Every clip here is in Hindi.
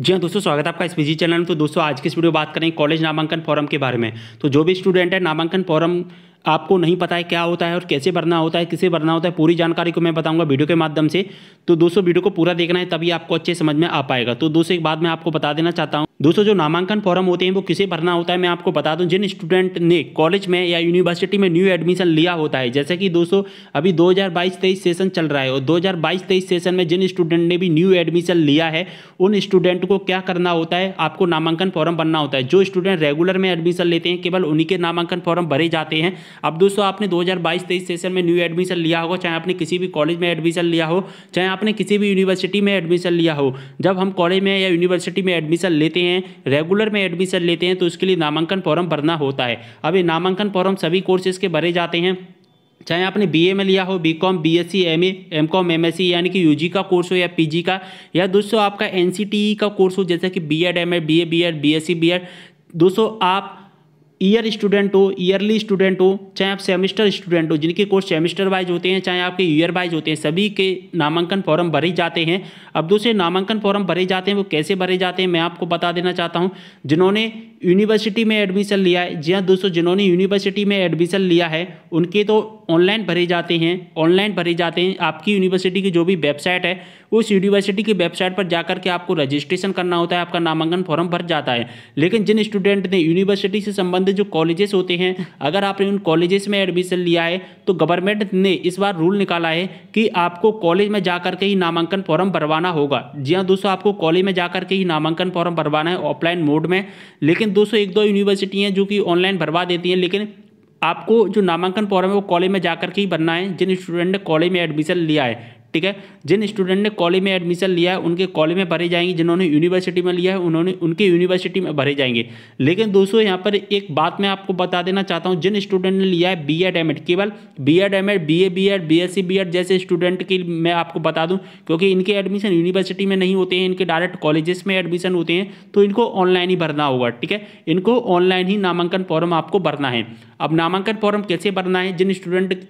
जी हाँ दोस्तों स्वागत है आपका इस बीजी चैनल में तो दोस्तों आज के इस वीडियो बात करेंगे कॉलेज नामांकन फॉरम के बारे में तो जो भी स्टूडेंट है नामांकन फॉरम आपको नहीं पता है क्या होता है और कैसे भरना होता है किसे भरना होता है पूरी जानकारी को मैं बताऊंगा वीडियो के माध्यम से तो दोस्तों वीडियो को पूरा देखना है तभी आपको अच्छे समझ में आ पाएगा तो दोस्तों एक बात मैं आपको बता देना चाहता हूँ दोस्तों जो नामांकन फॉर्म होते हैं वो किसे भरना होता है मैं आपको बता दूं जिन स्टूडेंट ने कॉलेज में या यूनिवर्सिटी में न्यू एडमिशन लिया होता है जैसे कि दोस्तों अभी 2022-23 सेशन चल रहा है और 2022-23 सेशन में जिन स्टूडेंट ने भी न्यू एडमिशन लिया है उन स्टूडेंट को क्या करना होता है आपको नामांकन फॉर्म भरना होता है जो स्टूडेंट रेगुलर में एडमिशन लेते हैं केवल उन्हीं के नामांकन फॉर्म भरे जाते हैं अब दोस्तों आपने दो हज़ार सेशन में न्यू एडमिशन लिया होगा चाहे आपने किसी भी कॉलेज में एडमिशन लिया हो चाहे आपने किसी भी यूनिवर्सिटी में एडमिशन लिया हो जब हम कॉलेज में या यूनिवर्सिटी में एडमिशन लेते हैं हैं रेगुलर में एडमिशन लेते हैं तो उसके लिए नामांकन फॉर्म भरना होता है अब ये नामांकन फॉर्म सभी कोर्सेज के भरे जाते हैं चाहे आपने बीए में लिया हो BCom BSc MA MCom MSc यानी कि यूजी का कोर्स हो या पीजी का या दोस्तों आपका एनसीटीई e का कोर्स हो जैसे कि BEd MEd BA BEd BSc BEd दोस्तों आप ईयर स्टूडेंट हो ईयरली स्टूडेंट हो चाहे आप सेमेस्टर स्टूडेंट हो जिनके कोर्स सेमेस्टर वाइज होते हैं चाहे आपके ईयर वाइज होते हैं सभी के नामांकन फॉर्म भरे जाते हैं अब दूसरे नामांकन फॉर्म भरे जाते हैं वो कैसे भरे जाते हैं मैं आपको बता देना चाहता हूँ जिन्होंने यूनिवर्सिटी में एडमिशन लिया है जी हाँ दोस्तों जिन्होंने यूनिवर्सिटी में एडमिशन लिया है उनके तो ऑनलाइन भरे जाते हैं ऑनलाइन भरे जाते हैं आपकी यूनिवर्सिटी की जो भी वेबसाइट है उस यूनिवर्सिटी की वेबसाइट पर जाकर के आपको रजिस्ट्रेशन करना होता है आपका नामांकन फॉर्म भर जाता है लेकिन जिन स्टूडेंट ने यूनिवर्सिटी से संबंधित जो कॉलेजेस होते हैं अगर आपने उन कॉलेजेस में एडमिशन लिया है तो गवर्नमेंट ने इस बार रूल निकाला है कि आपको कॉलेज में जाकर के ही नामांकन फॉर्म भरवाना होगा जी हाँ दोस्तों आपको कॉलेज में जाकर के ही नामांकन फॉर्म भरवाना है ऑफलाइन मोड में लेकिन दोस्तों एक दो यूनिवर्सिटी हैं जो कि ऑनलाइन भरवा देती हैं लेकिन आपको जो नामांकन फॉर्म है वो कॉलेज में जाकर के ही भरना है जिन स्टूडेंट ने कॉलेज में एडमिशन लिया है ठीक है जिन स्टूडेंट ने कॉलेज में एडमिशन लिया है उनके कॉलेज में भरे जाएंगे जिन्होंने यूनिवर्सिटी में लिया है उन्होंने उनके यूनिवर्सिटी में भरे जाएंगे लेकिन दोस्तों यहाँ पर एक बात मैं आपको बता देना चाहता हूँ जिन स्टूडेंट ने लिया है बी एड एम एड केवल B Ed M Ed B A B Ed B S C B Ed जैसे स्टूडेंट की मैं आपको बता दूँ क्योंकि इनके एडमिशन यूनिवर्सिटी में नहीं होते हैं इनके डायरेक्ट कॉलेजेस में एडमिशन होते हैं तो इनको ऑनलाइन ही भरना होगा ठीक है इनको ऑनलाइन ही नामांकन फॉर्म आपको भरना है अब नामांकन फॉर्म कैसे भरना है जिन स्टूडेंट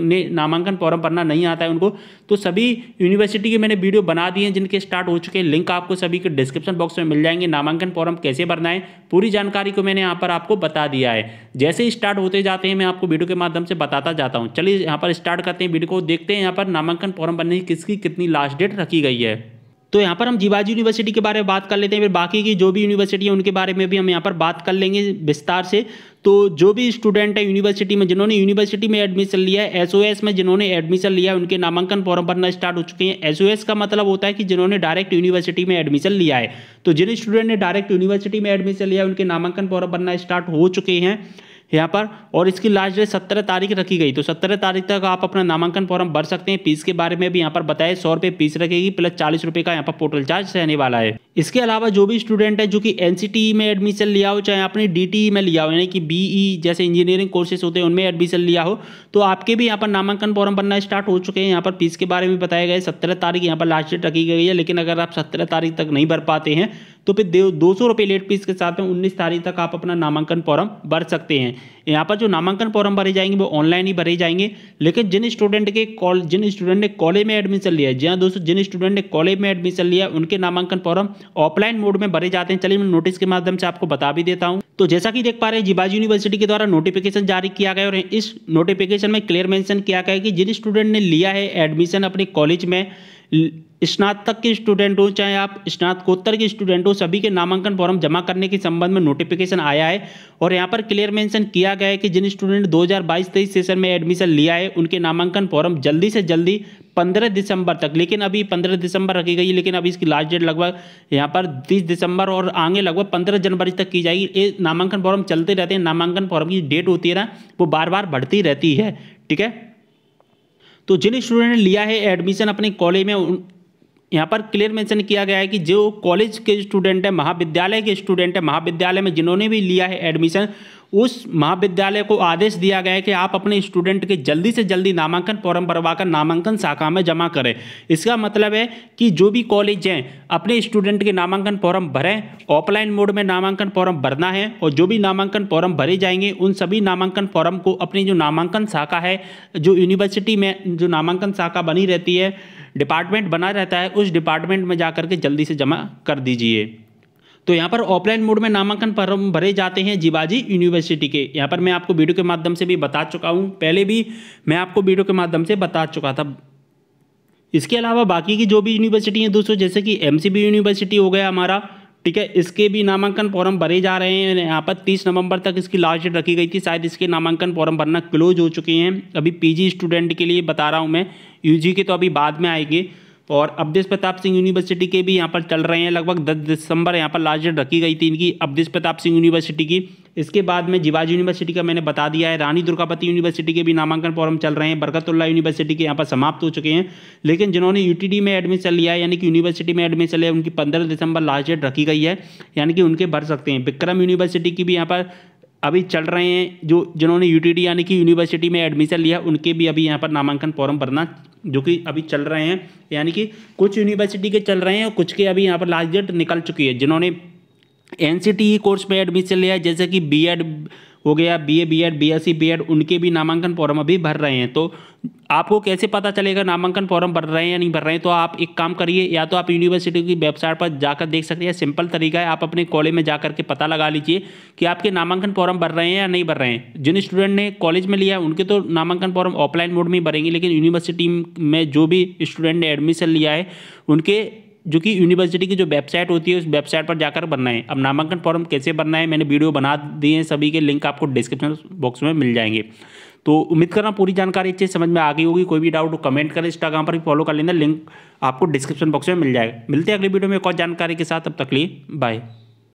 ने नामांकन फॉर्म भरना नहीं आता है उनको तो सभी यूनिवर्सिटी के मैंने वीडियो बना दिए हैं जिनके स्टार्ट हो चुके हैं लिंक आपको सभी के डिस्क्रिप्शन बॉक्स में मिल जाएंगे नामांकन फॉर्म कैसे भरना है पूरी जानकारी को मैंने यहाँ पर आपको बता दिया है जैसे ही स्टार्ट होते जाते हैं मैं आपको वीडियो के माध्यम से बताता जाता हूँ चलिए यहाँ पर स्टार्ट करते हैं वीडियो को देखते हैं यहाँ पर नामांकन फॉर्म भरने की किसकी कितनी लास्ट डेट रखी गई है तो यहाँ पर हम जीवाजी यूनिवर्सिटी के बारे में बात कर लेते हैं फिर बाकी की जो भी यूनिवर्सिटी है उनके बारे में भी हम यहाँ पर बात कर लेंगे विस्तार से तो जो भी स्टूडेंट है यूनिवर्सिटी में जिन्होंने यूनिवर्सिटी में एडमिशन लिया है एसओएस में जिन्होंने एडमिशन लिया है उनके नामांकन फॉर्म भरना स्टार्ट हो चुके हैं एसओएस का मतलब होता है कि जिन्होंने डायरेक्ट यूनिवर्सिटी में एडमिशन लिया है तो जिन स्टूडेंट ने डायरेक्ट यूनिवर्सिटी में एडमिशन लिया है उनके नामांकन फॉर्म भरना स्टार्ट हो चुके हैं यहाँ पर और इसकी लास्ट डेट सत्रह तारीख रखी गई तो सत्रह तारीख तक आप अपना नामांकन फॉर्म भर सकते हैं फीस के बारे में भी यहाँ पर बताया सौ रुपये फीस रखेगी प्लस चालीस रुपये का यहाँ पर पोर्टल चार्ज रहने वाला है इसके अलावा जो भी स्टूडेंट है जो कि एन e में एडमिशन लिया हो चाहे आपने डी e में लिया हो यानी कि बी e जैसे इंजीनियरिंग कोर्सेज होते हैं उनमें एडमिशन लिया हो तो आपके भी यहाँ पर नामांकन फॉर्म भरना स्टार्ट हो चुके हैं यहाँ पर फीस के बारे में बताया गया है सत्रह तारीख यहाँ पर लास्ट डेट रखी गई है लेकिन अगर आप सत्रह तारीख तक नहीं भर पाते हैं तो फिर दो सौ रुपये लेट फीस के साथ में उन्नीस तारीख तक आप अपना नामांकन फॉर्म भर सकते हैं यहाँ पर जो नामांकन फॉर्म भरे जाएंगे वो ऑनलाइन ही भरे जाएंगे लेकिन जिन स्टूडेंट के कॉल जिन स्टूडेंट ने कॉलेज में एडमिशन लिया है जहाँ दोस्तों जिन स्टूडेंट ने कॉलेज में एडमिशन लिया उनके नामांकन फॉर्म ऑफलाइन मोड में भरे जाते हैं चलिए मैं नोटिस के माध्यम से आपको बता भी देता हूँ तो जैसा कि देख पा रहे हैं जिबाजी यूनिवर्सिटी के द्वारा नोटिफिकेशन जारी किया गया और इस नोटिफिकेशन में क्लियर मेंशन किया गया कि जिन स्टूडेंट ने लिया है एडमिशन अपने कॉलेज में स्नातक के स्टूडेंट हो चाहे आप स्नातकोत्तर के स्टूडेंट हो सभी के नामांकन फॉर्म जमा करने के संबंध में नोटिफिकेशन आया है और यहाँ पर क्लियर मेंशन किया गया है कि जिन स्टूडेंट 2022-23 सेशन में एडमिशन लिया है उनके नामांकन फॉर्म जल्दी से जल्दी 15 दिसंबर तक लेकिन अभी 15 दिसंबर रखी गई लेकिन अभी इसकी लास्ट डेट लगभग यहाँ पर 30 दिसंबर और आगे लगभग 15 जनवरी तक की जाएगी ये नामांकन फॉर्म चलते रहते हैं नामांकन फॉर्म की डेट होती है ना वो बार बार बढ़ती रहती है ठीक है तो जिन स्टूडेंट ने लिया है एडमिशन अपने कॉलेज में यहाँ पर क्लियर मेंशन किया गया है कि जो कॉलेज के स्टूडेंट हैं महाविद्यालय के स्टूडेंट हैं महाविद्यालय में जिन्होंने भी लिया है एडमिशन उस महाविद्यालय को आदेश दिया गया है कि आप अपने स्टूडेंट के जल्दी से जल्दी नामांकन फॉर्म भरवाकर नामांकन शाखा में जमा करें इसका मतलब है कि जो भी कॉलेज हैं अपने स्टूडेंट के नामांकन फॉर्म भरें ऑफलाइन मोड में नामांकन फॉर्म भरना है और जो भी नामांकन फॉर्म भरे जाएंगे उन सभी नामांकन फॉर्म को अपनी जो नामांकन शाखा है जो यूनिवर्सिटी में जो नामांकन शाखा बनी रहती है डिपार्टमेंट बना रहता है उस डिपार्टमेंट में जा के जल्दी से जमा कर दीजिए तो यहाँ पर ऑफलाइन मोड में नामांकन फॉर्म भरे जाते हैं जीवाजी यूनिवर्सिटी के यहाँ पर मैं आपको वीडियो के माध्यम से भी बता चुका हूँ पहले भी मैं आपको वीडियो के माध्यम से बता चुका था इसके अलावा बाकी की जो भी यूनिवर्सिटी हैं दोस्तों जैसे कि एम यूनिवर्सिटी हो गया हमारा ठीक है इसके भी नामांकन फॉर्म भरे जा रहे हैं यहाँ पर तीस नवंबर तक इसकी लास्ट डेट रखी गई थी शायद इसके नामांकन फॉर्म भरना क्लोज हो चुके हैं अभी पीजी स्टूडेंट के लिए बता रहा हूँ मैं यू के तो अभी बाद में आएंगे और अवधेश प्रताप सिंह यूनिवर्सिटी के भी यहाँ पर चल रहे हैं लगभग दस दिसंबर यहाँ पर लास्ट डेट रखी गई थी इनकी अवधेश प्रताप सिंह यूनिवर्सिटी की इसके बाद में जिवाज यूनिवर्सिटी का मैंने बता दिया है रानी दुर्गापति यूनिवर्सिटी के भी नामांकन फॉर्म चल रहे हैं बरकतुल्ला यूनिवर्सिटी के यहाँ पर समाप्त हो चुके हैं लेकिन जिन्होंने यू में एडमिशन लिया है यानी कि यूनिवर्सिटी में एडमिशन लिया उनकी पंद्रह दिसंबर लास्ट डेट रखी गई है यानी कि उनके भर सकते हैं विक्रम यूनिवर्सिटी की भी यहाँ पर अभी चल रहे हैं जो जिन्होंने यू यानी कि यूनिवर्सिटी में एडमिशन लिया उनके भी अभी यहाँ पर नामांकन फॉर्म भरना जो कि अभी चल रहे हैं यानी कि कुछ यूनिवर्सिटी के चल रहे हैं और कुछ के अभी यहाँ पर लास्ट डेट निकल चुकी है जिन्होंने एन कोर्स e में एडमिशन लिया जैसे कि बी हो गया B A B Ed B S C B Ed उनके भी नामांकन फॉर्म अभी भर रहे हैं तो आपको कैसे पता चलेगा नामांकन फॉर्म भर रहे हैं या नहीं भर रहे हैं तो आप एक काम करिए या तो आप यूनिवर्सिटी की वेबसाइट पर जाकर देख सकते हैं सिंपल तरीका है आप अपने कॉलेज में जाकर के पता लगा लीजिए कि आपके नामांकन फॉर्म भर रहे हैं या नहीं भर रहे हैं जिन स्टूडेंट ने कॉलेज में लिया उनके तो नामांकन फॉर्म ऑफलाइन मोड में भरेंगे लेकिन यूनिवर्सिटी में जो भी स्टूडेंट ने एडमिशन लिया है उनके जो कि यूनिवर्सिटी की जो वेबसाइट होती है उस वेबसाइट पर जाकर बनना है अब नामांकन फॉर्म कैसे बनना है मैंने वीडियो बना दिए हैं सभी के लिंक आपको डिस्क्रिप्शन बॉक्स में मिल जाएंगे तो उम्मीद करना पूरी जानकारी अच्छे समझ में आ गई होगी कोई भी डाउट हो कमेंट करें इंस्टाग्राम पर भी फॉलो कर लेना लिंक आपको डिस्क्रिप्शन बॉक्स में मिल जाएगा मिलते हैं अगली वीडियो में एक और जानकारी के साथ अब तक लिए बाय